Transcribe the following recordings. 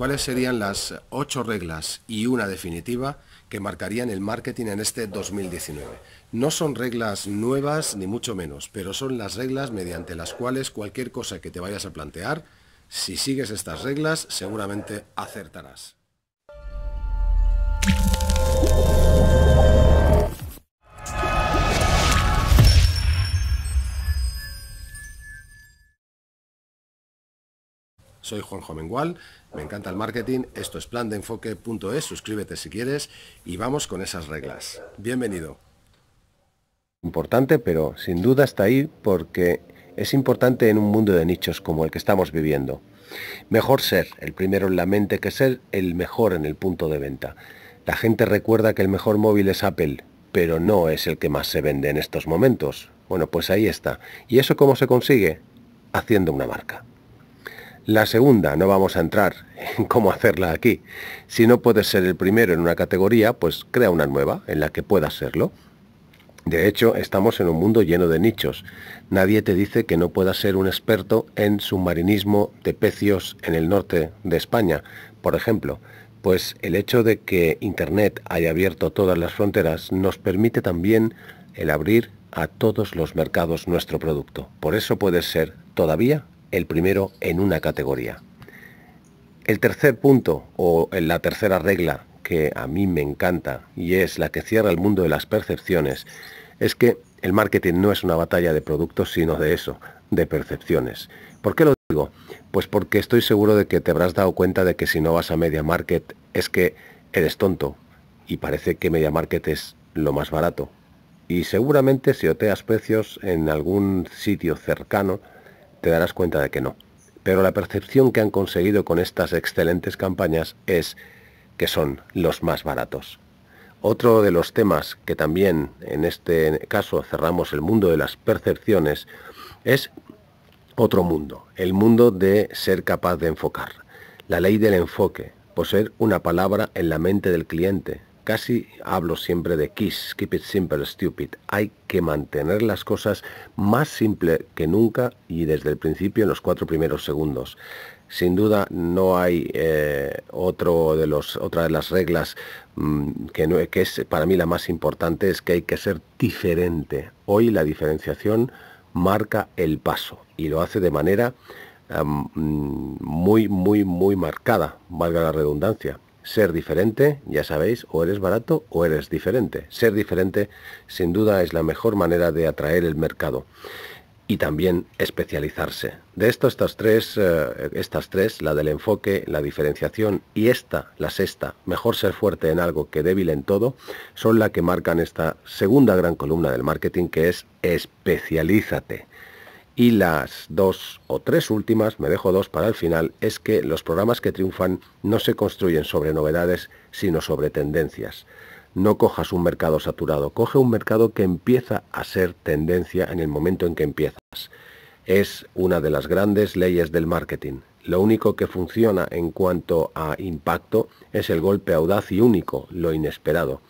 ¿Cuáles serían las ocho reglas y una definitiva que marcarían el marketing en este 2019? No son reglas nuevas ni mucho menos, pero son las reglas mediante las cuales cualquier cosa que te vayas a plantear, si sigues estas reglas, seguramente acertarás. Soy Juanjo Mengual, me encanta el marketing, esto es plandeenfoque.es, suscríbete si quieres y vamos con esas reglas. Bienvenido. Importante, pero sin duda está ahí porque es importante en un mundo de nichos como el que estamos viviendo. Mejor ser el primero en la mente que ser el mejor en el punto de venta. La gente recuerda que el mejor móvil es Apple, pero no es el que más se vende en estos momentos. Bueno, pues ahí está. ¿Y eso cómo se consigue? Haciendo una marca. La segunda, no vamos a entrar en cómo hacerla aquí. Si no puedes ser el primero en una categoría, pues crea una nueva en la que puedas serlo. De hecho, estamos en un mundo lleno de nichos. Nadie te dice que no puedas ser un experto en submarinismo de pecios en el norte de España, por ejemplo. Pues el hecho de que Internet haya abierto todas las fronteras nos permite también el abrir a todos los mercados nuestro producto. Por eso puede ser todavía el primero en una categoría. El tercer punto o la tercera regla que a mí me encanta y es la que cierra el mundo de las percepciones es que el marketing no es una batalla de productos sino de eso, de percepciones. ¿Por qué lo digo? Pues porque estoy seguro de que te habrás dado cuenta de que si no vas a Media Market es que eres tonto y parece que Media Market es lo más barato. Y seguramente si oteas precios en algún sitio cercano, te darás cuenta de que no. Pero la percepción que han conseguido con estas excelentes campañas es que son los más baratos. Otro de los temas que también en este caso cerramos el mundo de las percepciones es otro mundo, el mundo de ser capaz de enfocar. La ley del enfoque, poseer una palabra en la mente del cliente, casi hablo siempre de Kiss, Keep It Simple, Stupid. Hay que mantener las cosas más simple que nunca y desde el principio en los cuatro primeros segundos. Sin duda no hay eh, otro de otra de las reglas mm, que, que es para mí la más importante es que hay que ser diferente. Hoy la diferenciación marca el paso y lo hace de manera mm, muy, muy, muy marcada, valga la redundancia ser diferente, ya sabéis, o eres barato o eres diferente. Ser diferente sin duda es la mejor manera de atraer el mercado y también especializarse. De esto, estas tres, eh, estas tres, la del enfoque, la diferenciación y esta, la sexta, mejor ser fuerte en algo que débil en todo, son la que marcan esta segunda gran columna del marketing que es especialízate. Y las dos o tres últimas, me dejo dos para el final, es que los programas que triunfan no se construyen sobre novedades, sino sobre tendencias. No cojas un mercado saturado, coge un mercado que empieza a ser tendencia en el momento en que empiezas. Es una de las grandes leyes del marketing. Lo único que funciona en cuanto a impacto es el golpe audaz y único, lo inesperado.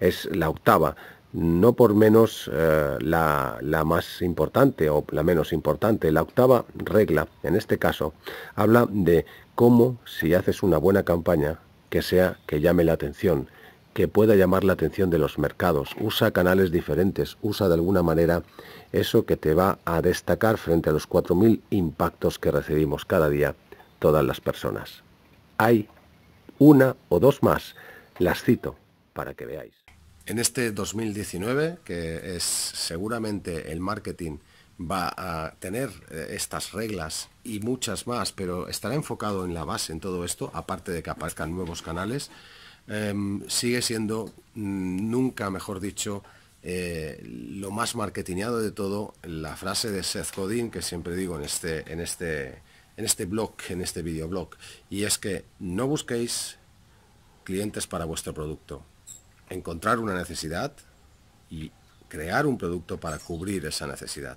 Es la octava, no por menos eh, la, la, más importante o la menos importante. La octava regla, en este caso, habla de cómo si haces una buena campaña, que sea que llame la atención, que pueda llamar la atención de los mercados. Usa canales diferentes, usa de alguna manera eso que te va a destacar frente a los 4.000 impactos que recibimos cada día todas las personas. Hay una o dos más, las cito para que veáis en este 2019, que es seguramente el marketing va a tener eh, estas reglas y muchas más, pero estará enfocado en la base en todo esto, aparte de que aparezcan nuevos canales, em, sigue siendo, mm, nunca mejor dicho, eh, lo más marketingado de todo, la frase de Seth Godin que siempre digo en este, en este, en este blog, en este videoblog, y es que no busquéis clientes para vuestro producto, encontrar una necesidad y crear un producto para cubrir esa necesidad.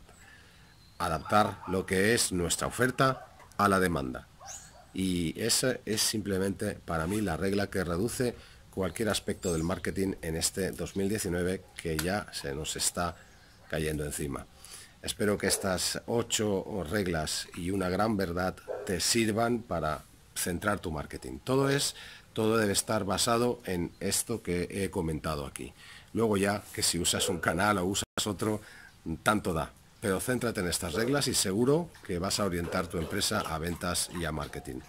Adaptar lo que es nuestra oferta a la demanda. Y esa es simplemente para mí la regla que reduce cualquier aspecto del marketing en este 2019 que ya se nos está cayendo encima. Espero que estas ocho reglas y una gran verdad te sirvan para centrar tu marketing. Todo es todo debe estar basado en esto que he comentado aquí. Luego ya que si usas un canal o usas otro, tanto da. Pero céntrate en estas reglas y seguro que vas a orientar tu empresa a ventas y a marketing.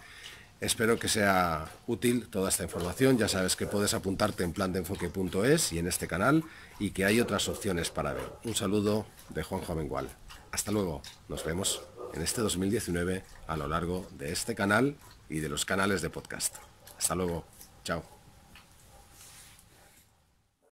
Espero que sea útil toda esta información. Ya sabes que puedes apuntarte en plandeenfoque.es y en este canal y que hay otras opciones para ver. Un saludo de Juanjo Jovengual. Hasta luego. Nos vemos en este 2019 a lo largo de este canal y de los canales de podcast. Hasta luego. Chao.